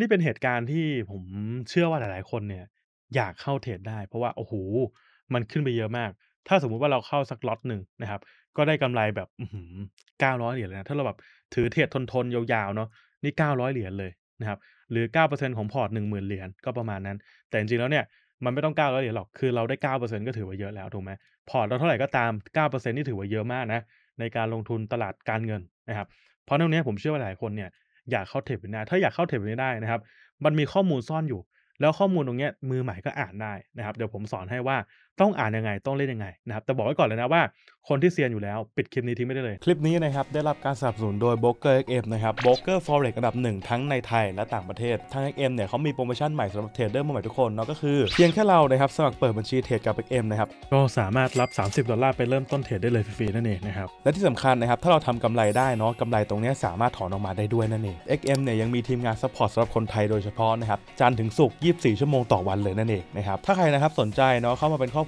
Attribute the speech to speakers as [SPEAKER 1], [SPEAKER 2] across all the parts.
[SPEAKER 1] นี่เป็นเหตุการณ์ที่ผมเชื่อว่าหลายๆ คนเนี่ยอยากเข้าเทรดได้ เพราะว่าโอ้โหมันขึ้นไปเยอะมาก ถ้าสมมุติว่าเราเข้าสักล็อตหนึ่งนะครับ ก็ได้กำไรแบบอื้อฮือ9เหรียญเลยนะถ้าเราแบบถือเทรดทนๆ ยาวๆเนาะนี่เก้าร้อยเหรียญเลยนะครับ หรือเเเก้าปอร์ซ็์ของพอร์ตหนึ่งหมื่นเหรียญก็ประมาณนั้น แต่จริงๆ แล้วเนี่ย มันไม่ต้องเก้าร้อยเหรียญหรอก คือเราได้เก้าเเปอร์ซ็นก็ถือว่าเยอะแล้วถูกไหมพอร์ตเราเท่าไหร่ก็ตามเเเก้าปอร์ซ็นนี่ถือว่าเยอะมากนะในการลงทุนตลาดการเงินนะครับเพราะเรื่องนี้ผมเชื่อว่าหลายคนเนี่ยอยากเข้าเทรดนี้ถ้าอยากเข้าเทรดนี้ได้นะครับ มันมีข้อมูลซ่อนอยู่ แล้วข้อมูลตรงนี้มือใหม่ก็อ่านได้นะครับ เดี๋ยวผมสอนให้ว่าต้องอ่านยังไงต้องเล่นยังไงนะครับ แต่บอกไว้ก่อนเลยนะว่า คนที่เซียนอยู่แล้วปิดคลิปนี้ทิ้งไม่ได้เลย คลิปนี้นะครับ ได้รับการสนับสนุนโดยบเ r o k e r XM นะครับก r o อ e r Forex อันดับหนึ่ง ทั้งในไทยและต่างประเทศทางเอ็กเอ็มเนี่ยเขามีโปรโมชั่นใหม่สำหรับเทรดเดอร์มใหม่ทุกคนเนาะก็คือเพียงแค่เรานะครับสมัครเปิดบัญชีเทรดกับเเออ็ก็มนะครับก็สามารถรับ30ดอลลาร์ไปเริ่มต้นเทรดได้เลยฟรีๆนั่นเองนะครับและที่สำคัญนะครับถ้าเราทำกำไรได้เนาะกำไรตรงนี้สามารถถอนออกมาได้ด้วยนั่นเอง็กเนี่ยยังมีทีมงานซัพพอร์ตสำหรับคนไทยโดยเฉพาะนะครับจันถึงศุกร์24 ชั่วโมงต่อวันเลยนั่นเองนะครับถ้าใครนะครับสนใจเนาะเข้ามาเป็นครอบ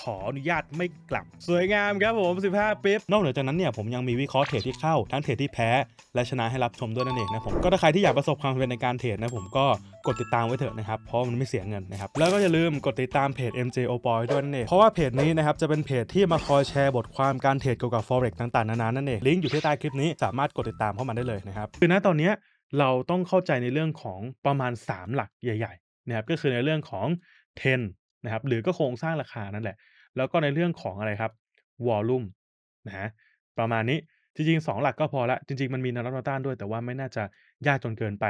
[SPEAKER 1] ขออนุญาตไม่กลับสวยงามครับผม 15ปิ๊บนอกเหนือจากนั้นเนี่ยผมยังมีวิเคราะห์เทรดที่เข้า ทั้งเทรดที่แพ้ และชนะให้รับชมด้วยนั่นเองนะผม ก็ถ้าใครที่อยากประสบความสำเร็จในการเทรดนะผมก็กดติดตามไว้เถอะนะครับ เพราะมันไม่เสียเงินนะครับ แล้วก็อย่าลืมกดติดตามเพจ MJ o b o y ด้วยนั่นเอง เพราะว่าเพจนี้นะครับจะเป็นเพจที่มาคอยแชร์บทความการเทรดเกี่ยวกับ forex ต่าง ๆ นานา นั่นเอง ลิงก์อยู่ที่ใต้คลิปนี้สามารถกดติดตามเข้ามาได้เลยนะครับ คือณตอนนี้เราต้องเข้าใจในเรื่องของประมาณ 3 หลักใหญ่ๆนะครับ ก็คือในเรื่องของ10นะครับหรือก็โครงสร้างราคานั่นแหละ แล้วก็ในเรื่องของอะไรครับวอลลุ่มนะฮะประมาณนี้จริงๆ 2 หลักก็พอละจริงๆมันมีแนวรับแนวต้านด้วยแต่ว่าไม่น่าจะยากจนเกินไป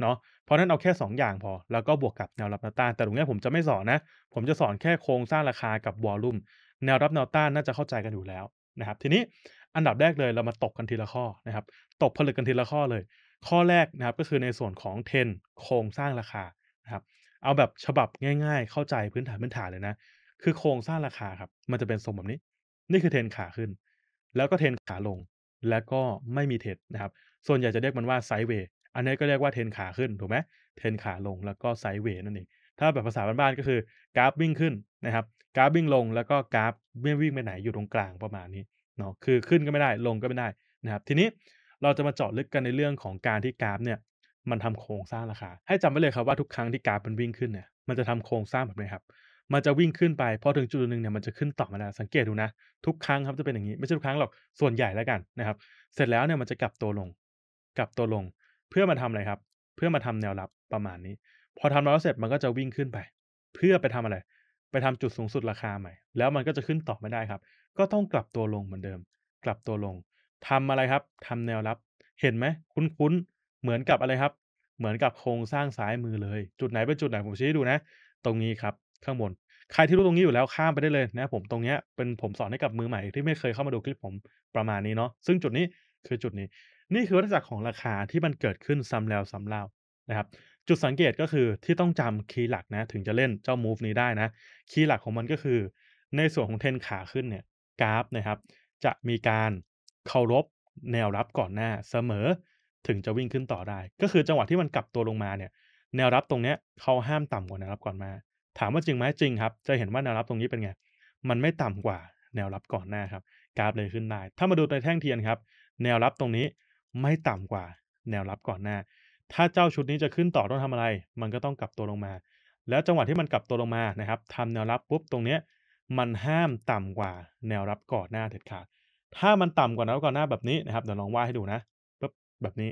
[SPEAKER 1] เนาะเพราะนั้นเอาแค่ 2 อย่างพอ แล้วก็บวกกับแนวรับแนวต้านแต่ตรงนี้ผมจะไม่สอนนะ ผมจะสอนแค่โครงสร้างราคากับวอลลุ่มแนวรับแนวต้านน่าจะเข้าใจกันอยู่แล้วนะครับ ทีนี้อันดับแรกเลยเรามาตกกันทีละข้อนะครับ ตกผลึกกันทีละข้อเลย ข้อแรกนะครับก็คือในส่วนของเทนโครงสร้างราคานะครับเอาแบบฉบับง่ายๆเข้าใจพื้นฐานพื้นฐานเลยนะคือโครงสร้างราคาครับมันจะเป็นทรงแบบนี้ นี่คือเทรนขาขึ้น แล้วก็เทรนขาลง แล้วก็ไม่มีเทรนนะครับ ส่วนใหญ่จะเรียกมันว่าไซด์เวย์อันนี้ก็เรียกว่าเทรนขาขึ้นถูกไหมเทรนขาลงแล้วก็ไซด์เวย์นั่นเองถ้าแบบภาษาบ้านๆก็คือกราฟวิ่งขึ้นนะครับกราฟวิ่งลงแล้วก็กราฟไม่วิ่งไปไหนอยู่ตรงกลางประมาณนี้เนาะคือขึ้นก็ไม่ได้ลงก็ไม่ได้นะครับ ทีนี้เราจะมาเจาะลึกกันในเรื่องของการที่กราฟเนี่ยมันทำโครงสร้างราคาให้จำไว้เลยครับว่าทุกครั้งที่กราฟมันวิ่งขึ้นเนี่ย มันจะทำโครงสร้างแบบนี้ครับ มันจะวิ่งขึ้นไปพอถึงจุดหนึ่งเนี่ยมันจะขึ้นต่อมาแล้วสังเกตดูนะ ทุกครั้งครับจะเป็นอย่างนี้ ไม่ใช่ทุกครั้งหรอกส่วนใหญ่แล้วกันนะครับ เสร็จแล้วเนี่ยมันจะกลับตัวลง กลับตัวลง เพื่อมาทำอะไรครับ เพื่อมาทำแนวรับประมาณนี้ พอทำแล้วเสร็จมันก็จะวิ่งขึ้นไป เพื่อไปทำอะไร ไปทำจุดสูงสุดราคาใหม่ แล้วมันก็จะขึ้นต่อไม่ได้ครับ ก็ต้องกลับตัวลงเหมือนเดิม กลับตัวลง ทำอะไรครับ ทำแนวรับ เห็นไหมคุ้นๆเหมือนกับอะไรครับ เหมือนกับโครงสร้างซ้ายมือเลย จุดไหนเป็นจุดไหนผมชี้ให้ดูนะ ตรงนี้ครับข้างบน ใครที่รู้ตรงนี้อยู่แล้วข้ามไปได้เลยนะผมตรงเนี้ยเป็นผมสอนให้กับมือใหม่ที่ไม่เคยเข้ามาดูคลิปผมประมาณนี้เนาะ ซึ่งจุดนี้คือจุดนี้ นี่คือวัฏจักรของราคาที่มันเกิดขึ้นซ้ำแล้วซ้ำเล่านะครับ จุดสังเกตก็คือที่ต้องจำคีย์หลักนะ ถึงจะเล่นเจ้า move นี้ได้นะ คีย์หลักของมันก็คือ ในส่วนของเทนขาขึ้นเนี่ยกราฟนะครับจะมีการเคารพแนวรับก่อนหน้าเสมอถึงจะวิ่งขึ้นต่อได้ ก็คือจังหวะที่มันกลับตัวลงมาเนี่ย แนวรับตรงเนี้ยเขาห้ามต่ำกว่าแนวรับก่อนมา ถามว่าจริงไหมจริงครับ จะเห็นว่าแนวรับตรงนี้เป็นไง มันไม่ต่ำกว่า แนวรับก่อนหน้าครับ กราฟเลยขึ้นได้ถ้ามาดูในแท่งเทียนครับ แนวรับตรงนี้ไม่ต่ำกว่า แนวรับก่อนหน้า ถ้าเจ้าชุดนี้จะขึ้นต่อต้องทำอะไร มันก็ต้องกลับตัวลงมา แล้วจังหวะที่มันกลับตัวลงมานะครับทำแนวรับปุ๊บตรงเนี้ยมันห้ามต่ำกว่าแนวรับก่อนหน้าเด็ดขาด ถ้ามันต่ำกว่าแนวรับก่อนหน้าแบบนี้นะครับเดี๋ยวลองว่าให้ดูนะแบบนี้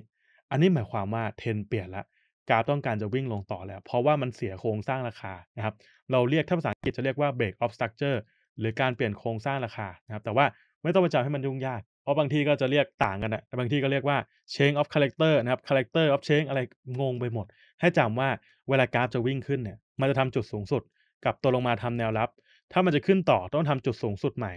[SPEAKER 1] อันนี้หมายความว่าเทรนเปลี่ยนละกราฟต้องการจะวิ่งลงต่อแล้ว เพราะว่ามันเสียโครงสร้างราคานะครับ เราเรียกถ้าภาษาอังกฤษจะเรียกว่า break of structure หรือการเปลี่ยนโครงสร้างราคานะครับแต่ว่าไม่ต้องไปจำให้มันยุ่งยาก เพราะบางทีก็จะเรียกต่างกันนะบางทีก็เรียกว่า change of character นะครับ character of change อะไรงงไปหมด ให้จำว่าเวลากราฟจะวิ่งขึ้นเนี่ยมันจะทำจุดสูงสุดกับตัวลงมาทำแนวรับ ถ้ามันจะขึ้นต่อต้องทำจุดสูงสุดใหม่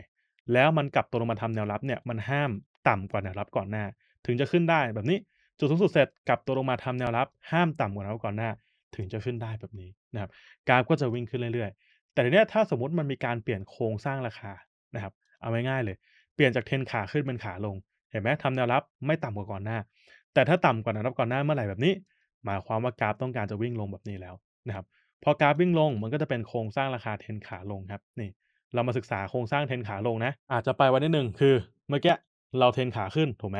[SPEAKER 1] แล้วมันกลับตัวลงมาทำแนวรับเนี่ยมันห้ามต่ำกว่าแนวรับก่อนหน้าถึงจะขึ้นได้แบบนี้จุดสูงสุดเสร็จ กลับตัวลงมาทำแนวรับ ห้ามต่ำกว่าแนวก่อนหน้า ถึงจะขึ้นได้แบบนี้นะครับกราฟก็จะวิ่งขึ้นเรื่อยๆ แต่เนี้ยถ้าสมมติมันมีการเปลี่ยนโครงสร้างราคานะครับเอาไว้ง่ายเลย เปลี่ยนจากเทนขาขึ้นเป็นขาลง เห็นไหมทำแนวรับ ไม่ต่ำกว่าก่อนหน้า แต่ถ้าต่ำกว่าแนวรับก่อนหน้าเมื่อไหร่แบบนี้ หมายความว่ากราฟต้องการจะวิ่งลงแบบนี้แล้วนะครับพอกราฟวิ่งลงมันก็จะเป็นโครงสร้างราคาเทนขาลงครับนี่เรามาศึกษาโครงสร้างเทนขาลงนะอาจจะไปวันนิดหนึ่งคือเมื่อกี้เราเทนขาขึ้นถูกไหม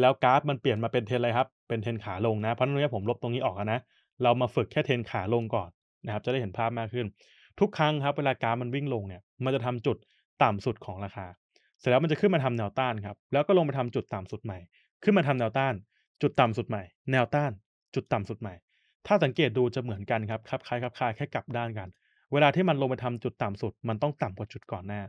[SPEAKER 1] แล้วกราฟมันเปลี่ยนมาเป็นเทรนอะไรครับ เป็นเทรนขาลงนะ เพราะนั้นเนี่ยผมลบตรงนี้ออกนะ เรามาฝึกแค่เทรนขาลงก่อน นะครับ จะได้เห็นภาพมากขึ้น ทุกครั้งครับเวลากราฟมันวิ่งลงเนี่ย มันจะทำจุดต่ำสุดของราคา เสร็จแล้วมันจะขึ้นมาทำแนวต้าน ครับ แล้วก็ลงมาทำจุดต่ำสุดใหม่ ขึ้นมาทำแนวต้าน จุดต่ำสุดใหม่ แนวต้าน จุดต่ำสุดใหม่ ถ้าสังเกตดูจะเหมือนกันครับ คล้ายคลยคล้าย แค่กลับด้านกัน เวลาที่มันลงมาทำจุดต่ำสุด มันต้องต่ำกว่าจุดก่อนหน้า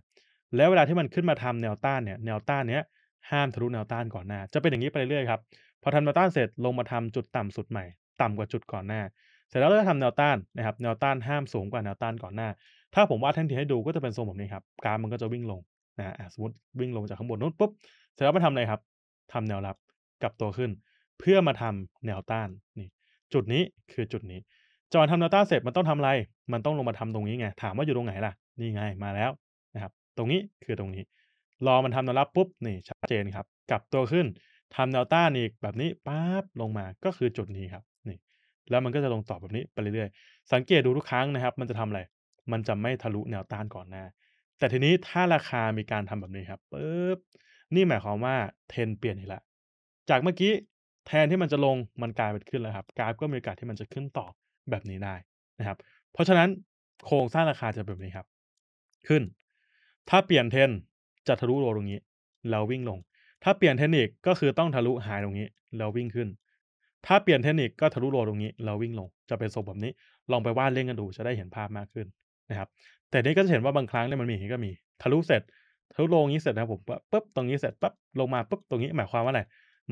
[SPEAKER 1] แล้วเวลาที่มันขึ้นมาทำแนวต้านเนี่ยแนวต้านเนี้ยห้ามทะลุแนวต้านก่อนหน้า จะเป็นอย่างนี้ไปเรื่อยๆครับ พอทำแนวต้านเสร็จลงมาทำจุดต่ำสุดใหม่ ต่ำกว่าจุดก่อนหน้า เสร็จแล้วเราจะทำแนวต้านนะครับ แนวต้านห้ามสูงกว่าแนวต้านก่อนหน้า ถ้าผมวาดแท่งทีให้ดูก็จะเป็นทรงแบบนี้ครับกราฟมันก็จะวิ่งลงนะสมมติวิ่งลงจากข้างบนนู้นปุ๊บ เสร็จแล้วมาทำอะไรครับ ทำแนวรับกลับตัวขึ้น เพื่อมาทำแนวต้านนี่ จุดนี้คือจุดนี้ จอนทำแนวต้านเสร็จมันต้องทำอะไร มันต้องลงมาทำตรงนี้ไง ถามว่าอยู่ตรงไหนล่ะ นี่ไงมาแล้วนะครับ ตรงนี้คือตรงนี้รอมันทำแนวรับปุ๊บนี่ชัดเจนครับกลับตัวขึ้นทำแนวต้านอีกแบบนี้ปั๊บลงมาก็คือจุดนี้ครับนี่ แล้วมันก็จะลงต่อแบบนี้ไปเรื่อยๆ สังเกตดูทุกครั้งนะครับ มันจะทำอะไร มันจะไม่ทะลุแนวต้านก่อนหน้าแต่ทีนี้ถ้าราคามีการทำแบบนี้ครับปุ๊บนี่หมายความว่าเทนเปลี่ยนอีกแล้วจากเมื่อกี้แทนที่มันจะลงมันกลายเป็นขึ้นแล้วครับกราฟก็มีโอกาสที่มันจะขึ้นต่อแบบนี้ได้นะครับ เพราะฉะนั้นโครงสร้างราคาจะเป็นแบบนี้ครับ ขึ้น ถ้าเปลี่ยนเทนจะทะลุโลตรงนี้แล้ววิ่งลง ถ้าเปลี่ยนเทคนิคก็คือต้องทะลุหายตรงนี้แล้ววิ่งขึ้น ถ้าเปลี่ยนเทคนิคก็ทะลุโลตรงนี้แล้ววิ่งลง จะเป็นทรงแบบนี้ ลองไปวาดเล่นกันดูจะได้เห็นภาพมากขึ้นนะครับ แต่นี้ก็จะเห็นว่าบางครั้งเนี่ยมันมีก็มี ทะลุเสร็จ ทะลุโลงนี้เสร็จนะผมปุ๊บ ตรงนี้เสร็จปั๊บ ลงมาปุ๊บ ตรงนี้หมายความว่าอะไร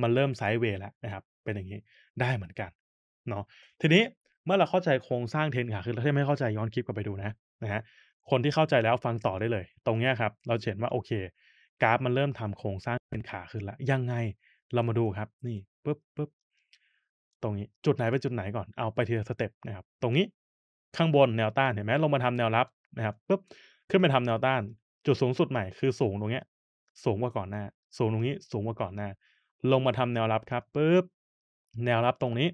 [SPEAKER 1] มันเริ่มไซด์เวย์แล้วนะครับ เป็นอย่างนี้ได้เหมือนกันเนาะ ทีนี้เมื่อเราเข้าใจโครงสร้างเทนขาขึ้นแล้วถ้าไม่เข้าใจย้อนคลิปกลับไปดูนะนะฮะคนที่เข้าใจแล้วฟังต่อได้เลย ตรงเนี้ยครับ เราเห็นว่าโอเคกราฟมันเริ่มทำโครงสร้างเป็นขาขึ้นละยังไงเรามาดูครับ นี่ปุ๊บปุ๊บตรงนี้ จุดไหนไปจุดไหนก่อนเอาไปทีละสเต็ปนะครับตรงนี้ ข้างบนแนวต้านเห็นไหมลงมาทำแนวรับนะครับปุ๊บขึ้นไปทำแนวต้านจุดสูงสุดใหม่คือสูงตรงเนี้ย สูงกว่าก่อนหน้า สูงตรงนี้ สูงกว่าก่อนหน้า ลงมาทำแนวรับครับปุ๊บแนวรับตรงนี้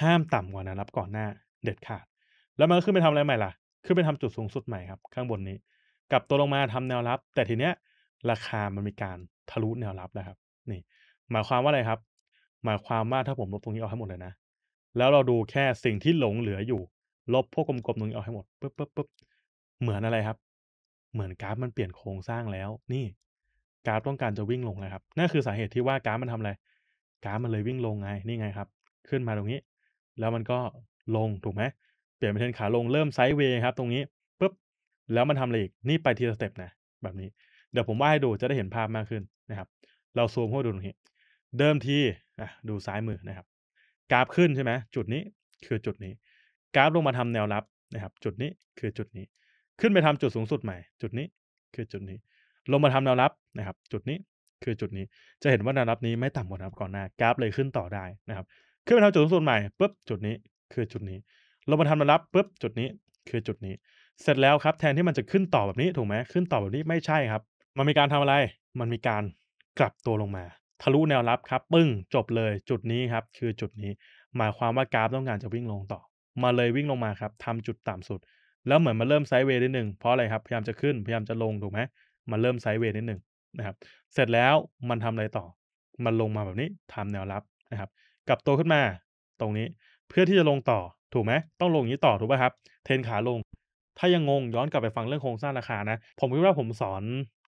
[SPEAKER 1] ห้ามต่ำกว่าแนวรับก่อนหน้า เด็ดขาดแล้วมันขึ้นไปทำอะไรใหม่ล่ะขึ้นไปทำจุดสูงสุดใหม่ครับข้างบนนี้ กลับตัวลงมาทำแนวรับแต่ทีเนี้ยราคามันมีการทะลุแนวรับนะครับ นี่หมายความว่าอะไรครับหมายความว่าถ้าผมลบตรงนี้ออกให้หมดเลยนะแล้วเราดูแค่สิ่งที่หลงเหลืออยู่ลบพวกกลมๆตรงนี้ออกให้หมดปุ๊บปุ๊บปุ๊บเหมือนอะไรครับ เหมือนกราฟมันเปลี่ยนโครงสร้างแล้ว นี่กราฟต้องการจะวิ่งลงลยครับนั่นคือสาเหตุที่ว่ากราฟมันทำอะไรกราฟมันเลยวิ่งลงไงนี่ไงครับ ขึ้นมาตรงนี้ แล้วมันก็ลงถูกไหมเปลี่ยนเป็นเทรนขาลงเริ่มไซด์เวย์ครับ ตรงนี้ปุ๊บแล้วมันทำอะไรอีกนี่ไปทีละสเต็ปนะ แบบนี้เดี๋ยวผมว่าให้ดูจะได้เห็นภาพมากขึ้นนะครับ เราซูมเข้าดูตรงนี้เดิมทีะดูซ้ายมือนะครับ กราฟขึ้นใช่ไหมจุดนี้คือจุดนี้ กราฟลงมาทำแนวรับนะครับ จุดนี้คือจุดนี้ ขึ้นไปทำจุดสูงสุดใหม่ จุดนี้คือจุดนี้ ลงมาทำแนวรับนะครับ จุดนี้คือจุดนี้ จะเห็นว่าแนวรับนี้ไม่ต่ำกว่าแนวรับก่อนหน้ากราฟเลยขึ้นต่อได้นะครับขึ้นไปทำจุดสูงสุดใหม่ปุ๊บจุดนี้คือจุดนี้เรามาทำระรับปุ๊บจุดนี้คือจุดนี้ เสร็จแล้วครับแทนที่มันจะขึ้นต่อแบบนี้ ถูกไหมขึ้นต่อแบบนี้ไม่ใช่ครับมันมีการทำอะไร มันมีการกลับตัวลงมา ทะลุแนวรับครับปึ้ง จบเลยจุดนี้ครับ คือจุดนี้หมายความว่ากราฟต้องการจะวิ่งลงต่อ มาเลยวิ่งลงมาครับทำจุดต่ำสุดแล้วเหมือนมาเริ่มไซด์เวย์นิดหนึ่งเพราะอะไรครับพยายามจะขึ้นพยายามจะลงถูกไหมมาเริ่มไซด์เวย์นิดหนึ่งนะครับ เสร็จแล้วมันทำอะไรต่อ มันลงมาแบบนี้ทำแนวรับนะครับ กลับตัวขึ้นมา ตรงนี้เพื่อที่จะลงต่อถูกไหมต้องลงอย่างนี้ต่อถูกป่ะครับเทรนขาลง ถ้ายังงงย้อนกลับไปฟังเรื่องโครงสร้างราคานะ ผมคิดว่าผมสอน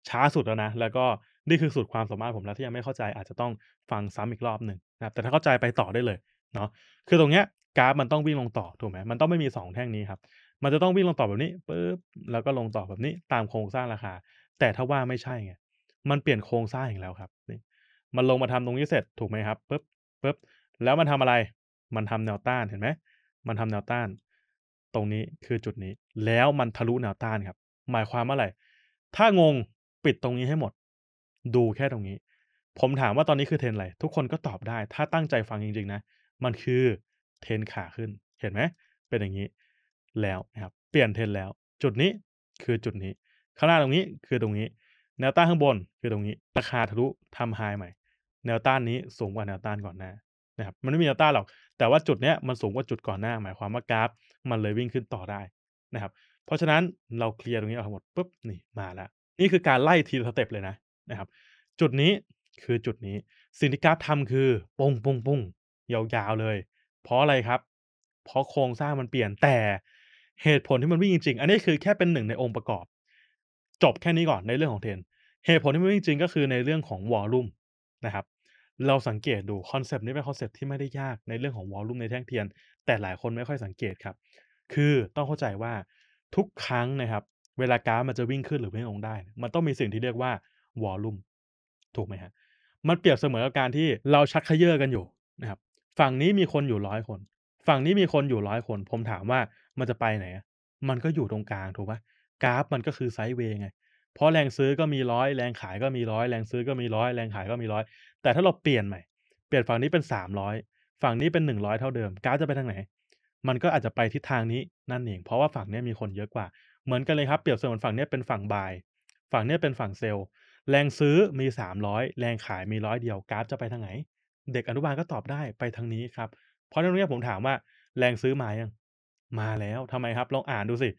[SPEAKER 1] ช้าสุดแล้วนะ แล้วก็นี่คือสุดความสามารถผมแล้วที่ยังไม่เข้าใจอาจจะต้องฟังซ้ำอีกรอบหนึ่งนะแต่ถ้าเข้าใจไปต่อได้เลยเนาะคือตรงเนี้ยกราฟมันต้องวิ่งลงต่อถูกไหมมันต้องไม่มี 2 แท่งนี้ครับมันจะต้องวิ่งลงต่อแบบนี้ปึ๊บแล้วก็ลงต่อแบบนี้ตามโครงสร้างราคา แต่ถ้าว่าไม่ใช่ไงมันเปลี่ยนโครงสร้างอย่างแล้วครับนี่มันลงมาทำตรงนี้เสร็จถูกไหมครับปึ๊บปึ๊บแล้วมันทำอะไรมันทำแนวต้านเห็นไหมมันทำแนวต้าน ตรงนี้คือจุดนี้ แล้วมันทะลุแนวต้านครับ หมายความว่าอะไร ถ้างงปิดตรงนี้ให้หมดดูแค่ตรงนี้ ผมถามว่าตอนนี้คือเทรนอะไร ทุกคนก็ตอบได้ ถ้าตั้งใจฟังจริงๆนะ มันคือเทรนขาขึ้น เห็นไหม เป็นอย่างนี้แล้วนะครับ เปลี่ยนเทรนแล้ว จุดนี้คือจุดนี้ ข้างล่างตรงนี้คือตรงนี้ แนวต้านข้างบนคือตรงนี้ราคาทะลุทำไฮใหม่ แนวต้านนี้สูงกว่าแนวต้านก่อนหน้านะครับมันไม่มีแนวต้านหรอกแต่ว่าจุดเนี้ยมันสูงกว่าจุดก่อนหน้าหมายความว่ากราฟมันเลยวิ่งขึ้นต่อได้นะครับ เพราะฉะนั้นเราเคลียร์ตรงนี้ออกหมดปุ๊บนี่มาแล้วนี่คือการไล่ทีละสเต็ปเลยนะนะครับ จุดนี้คือจุดนี้ สิ่งที่กราฟทำคือปุ้งปุ้งปุ้งยาวๆเลยเพราะอะไรครับ เพราะโครงสร้างมันเปลี่ยนแต่เหตุผลที่มันวิ่งจริง ๆ อันนี้คือแค่เป็นหนึ่งในองค์ประกอบ จบแค่นี้ก่อนในเรื่องของเทรนเหตุผลที่มันวิ่งจริงก็คือในเรื่องของวอลลุ่มนะครับเราสังเกตดูคอนเซปต์นี้เป็นคอนเซปต์ที่ไม่ได้ยากในเรื่องของวอลลุ่มในแท่งเทียน แต่หลายคนไม่ค่อยสังเกตครับ คือต้องเข้าใจว่าทุกครั้งนะครับ เวลากราฟมันจะวิ่งขึ้นหรือวิ่งลงได้ มันต้องมีสิ่งที่เรียกว่าวอลลุ่มถูกไหมฮะมันเปรียบเสมอกับการที่เราชักเขยื้อกันอยู่นะครับ ฝั่งนี้มีคนอยู่ร้อยคน ฝั่งนี้มีคนอยู่ร้อยคนผมถามว่ามันจะไปไหนมันก็อยู่ตรงกลางถูกไหมกราฟ มันก็คือไซด์เวย์ไงพราะแรงซื้อก็มีร้อยแรงขายก็มีร้อยแรงซื้อก็มีร้อยแรงขายก็มีร้อยแต่ถ้าเราเปลี่ยนใหม่เปลี่ยนฝั่งนี้เป็นสามร้อยฝั่งนี้เป็นหนึ่งร้อยเท่าเดิมกราฟจะไปทางไหน มันก็อาจจะไปทิศทางนี้นั่นเองเพราะว่าฝั่งนี้มีคนเยอะกว่าเหมือนกันเลยครับเปรียบเสมือนฝั่งนี้เป็นฝั่งบาย ฝั่งนี้เป็นฝั่งเซลล์แรงซื้อมี300แรงขายมีร้อยเดียวกราฟจะไปทางไหน เด็กอนุบาลก็ตอบได้ไปทางนี้ครับเพราะในตรงนี้ผมถามว่า แรงซื้อมายัง มาแล้วทำไมครับ ลองอ่านดูสิ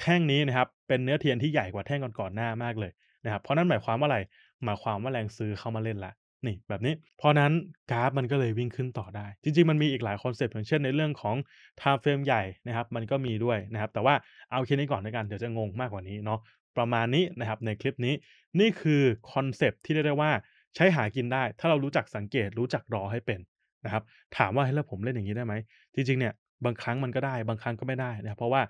[SPEAKER 1] แท่งนี้นะครับ เป็นเนื้อเทียนที่ใหญ่กว่าแท่งก่อนๆหน้ามากเลยนะครับเพราะนั้นหมายความว่าอะไรหมายความว่าแรงซื้อเข้ามาเล่นละ นี่ แบบนี้ เพราะนั้นกราฟมันก็เลยวิ่งขึ้นต่อได้ จริง ๆ มันมีอีกหลายคอนเซปต์อย่างเช่น ในเรื่องของไทม์เฟรมใหญ่นะครับ มันก็มีด้วยนะครับ แต่ว่าเอาแค่นี้ก่อนด้วยกันเดี๋ยวจะงงมากกว่านี้เนาะประมาณนี้นะครับในคลิปนี้ นี่คือคอนเซปต์ที่เรียกได้ว่าใช้หากินได้ ถ้าเรารู้จักสังเกตรู้จักรอให้เป็นนะครับ ถามว่าให้แล้วผมเล่นอย่างนี้ได้ไหมจริงๆ เนี่ยบางครั้งมันก็ได้บางครั้งก็ไม่ได้นะเพราะว่า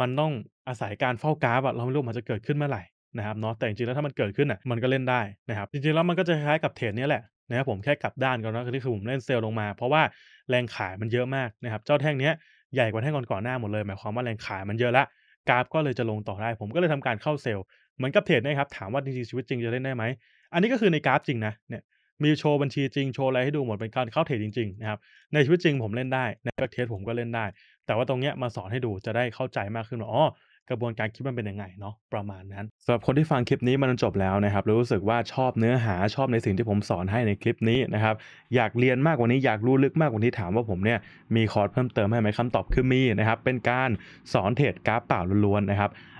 [SPEAKER 1] มันต้องอาศัยการเฝ้ากราฟอะเราไม่รู้มันจะเกิดขึ้นเมื่อไหร่นะครับเนาะ แต่จริงๆแล้วถ้ามันเกิดขึ้นอะมันก็เล่นได้นะครับ จริงๆแล้วมันก็จะคล้ายกับเทรดนี้แหละนะครับผม แค่กลับด้านกันนะคือคือผมเล่นเซลล์ลงมา เพราะว่าแรงขายมันเยอะมากนะครับ เจ้าแท่งเนี้ยใหญ่กว่าแท่งก่อนๆหน้าหมดเลย หมายความว่าแรงขายมันเยอะละ กราฟก็เลยจะลงต่อได้ ผมก็เลยทำการเข้าเซลล์เหมือนกับเทรดนะครับ ถามว่าจริงๆชีวิตจริงจะเล่นได้ไหม อันนี้ก็คือในกราฟจริงนะ เนี่ยมีโชว์บัญชีจริง โชว์อะไรให้ดูหมด เป็นการเข้าเทรดจริงๆนะครับในชีวิตจริงผมเล่นได้ในเทดผมก็เล่นได้แต่ว่าตรงเนี้ยมาสอนให้ดูจะได้เข้าใจมากขึ้นว่าอ๋อกระบวนการคิดมันเป็นยังไงเนาะประมาณนั้นสำหรับคนที่ฟังคลิปนี้มันจบแล้วนะครับรู้สึกว่าชอบเนื้อหาชอบในสิ่งที่ผมสอนให้ในคลิปนี้นะครับ อยากเรียนมากกว่านี้อยากรู้ลึกมากกว่านี้ถามว่าผมเนี่ยมีคอร์สเพิ่มเติมให้ไหมคำตอบคือมีนะครับ เป็นการสอนเทรดกราฟเปล่าล้วนๆนะครับ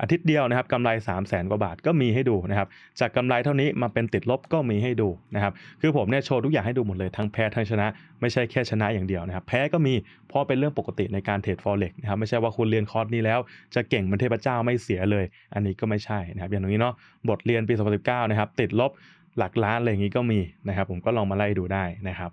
[SPEAKER 1] อาทิตย์เดียวนะครับกำไร 3 0 0แสนกว่าบาทก็มีให้ดูนะครับจากกำไรเท่านี้มาเป็นติดลบก็มีให้ดูนะครับ คือผมเนี่ยโชว์ทุกอย่างให้ดูหมดเลยทั้งแพ้ ทั้งชนะ ไม่ใช่แค่ชนะอย่างเดียวนะครับ แพ้ก็มีเพราะเป็นเรื่องปกติในการเทรดฟอเร็กนะครับไม่ใช่ว่าคุณเรียนคอร์สนี้แล้ว จะเก่งมันเทพเจ้าไม่เสียเลย อันนี้ก็ไม่ใช่นะครับอย่างงนี้เนาะบทเรียนปี2019นะครับ ติดลบหลักล้านอะไรอย่างนี้ก็มีนะครับผมก็ลองมาไล่ดูได้นะครับ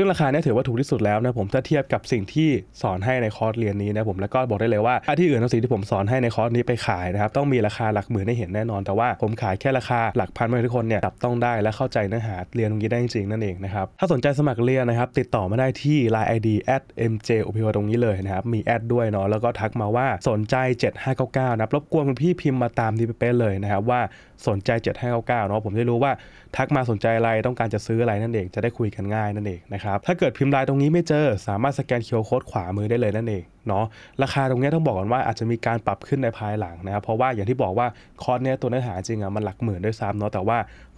[SPEAKER 1] ซึ่งราคาเนี่ยถือว่าถูกที่สุดแล้วนะผมถ้าเทียบกับสิ่งที่สอนให้ในคอร์สเรียนนี้นะผมแล้วก็บอกได้เลยว่าที่อื่นเอาสิ่งที่ผมสอนให้ในคอร์สนี้ไปขายนะครับต้องมีราคาหลักหมื่นให้เห็นแน่นอน แต่ว่าผมขายแค่ราคาหลักพันไม่ทุกคนเนี่ยจับต้องได้และเข้าใจเนื้อหาเรียนตรงนี้ได้จริงนั่นเองนะครับถ้าสนใจสมัครเรียนนะครับติดต่อมาได้ที่ Line ID m j o p o ตรงนี้เลยนะครับมีแอดด้วยเนาะแล้วก็ทักมาว่าสนใจ7599นะรบกวนคุณพี่พิมพ์มาตามที่เป๊ะเลยนะครับว่าสนใจ7599เนาะผมจดรู้ว่าทักมาสนใจอะไรต้องการจะซื้ออะไรนั่นเองจะได้คุยกันง่ายนั่นเองนะครับครับถ้าเกิดพิมพ์ลายตรงนี้ไม่เจอสามารถสแกนเคียวโค้ดขวามือได้เลยนั่นเองเนาะราคาตรงนี้ต้องบอกก่อนว่าอาจจะมีการปรับขึ้นในภายหลังนะครับเพราะว่าอย่างที่บอกว่าคอร์สเนี้ยตัวเนื้อหาจริงอ่ะมันหลักหมื่นด้วยซ้ำเนาะแต่ว่า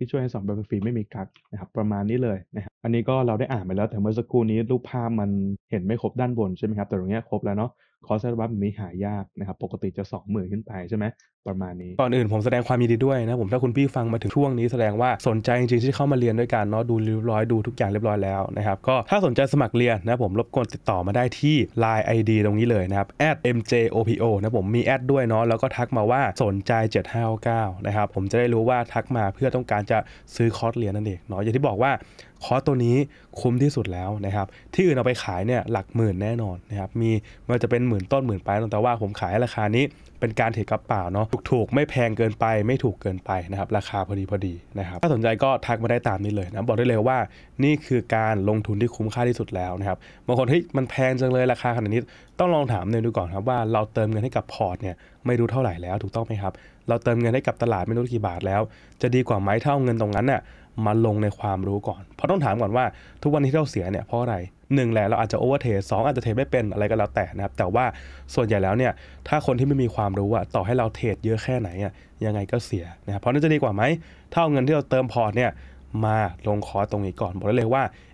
[SPEAKER 1] ที่ช่วยให้สองแบบฟรีไม่มีกักนะครับประมาณนี้เลยนะครับอันนี้ก็เราได้อ่านไปแล้ว แต่เมื่อสักครู่นี้รูปภาพมันเห็นไม่ครบด้านบน ใช่ไหมครับ แต่ตรงนี้ครบแล้วเนาะคอร์สวัฟนี้หายากนะครับปกติจะ2มื่นขึ้นไปใช่ไหมประมาณนี้ก่อนอื่นผมแสดงความยินดีด้วยนะผมถ้าคุณพี่ฟังมาถึงช่วงนี้แสดงว่าสนใจจริง ๆ ที่เข้ามาเรียนด้วยกันเนาะดูเรียบร้อยดูทุกอย่างเรียบร้อยแล้วนะครับก็ถ้าสนใจสมัครเรียนนะผมรบกวนติดต่อมาได้ที่ Line ID ตรงนี้เลยนะครับ @mjopo นะผมมีแอดด้วยเนาะแล้วก็ทักมาว่าสนใจ7 5 9นะครับผมจะได้รู้ว่าทักมาเพื่อต้องการจะซื้อคอร์สเรียนนั่นเองเนาะอย่างที่บอกว่าคอร์สตัวนี้คุ้มที่สุดแล้วนะครับ ที่อื่นเอาไปขายเนี่ยหลักหมื่นแน่นอนนะครับมีมันจะเป็นหมื่นต้นหมื่นปลายแต่ว่าผมขายราคานี้เป็นการเทรดกระเป๋าเนาะถูกๆไม่แพงเกินไปไม่ถูกเกินไปนะครับ ราคาพอดีพอดีนะครับ ถ้าสนใจก็ทักมาได้ตามนี้เลยนะบอกได้เลยว่า นี่คือการลงทุนที่คุ้มค่าที่สุดแล้วนะครับบางคนเฮ้ยมันแพงจังเลยราคาขนาดนี้ต้องลองถามเนยดูก่อนครับว่าเราเติมเงินให้กับพอร์ตเนี่ยไม่รู้เท่าไหร่แล้วถูกต้องไหมครับเราเติมเงินให้กับตลาดไม่รู้กี่บาทแล้ว จะดีกว่าไหมถ้าเอาเงินตรงนั้นน่ะมาลงในความรู้ก่อนเพราะต้องถามก่อนว่าทุกวันที่เราเสียเนี่ยเพราะอะไรหนึ่งแหละเราอาจจะโอเวอร์เทสองอาจจะเทรดไม่เป็นอะไรก็แล้วแต่นะครับแต่ว่าส่วนใหญ่แล้วเนี่ยถ้าคนที่ไม่มีความรู้อะต่อให้เราเทรดเยอะแค่ไหนอะยังไงก็เสียนะครับเพราะนั่นจะดีกว่าไหมถ้าเอาเงินที่เราเติมพอร์ตเนี่ยมาลงคอร์ตรงนี้ก่อนบอกได้เลยว่า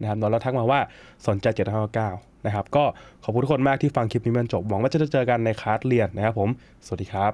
[SPEAKER 1] นะครับ์เราทักมาว่าสนใจ7้9นะครับ ก็ขอบคุณทุกคนมากที่ฟังคลิปนี้มันจบ หวังว่าจะเจอกันในคลาสเรียนนะครับผม สวัสดีครับ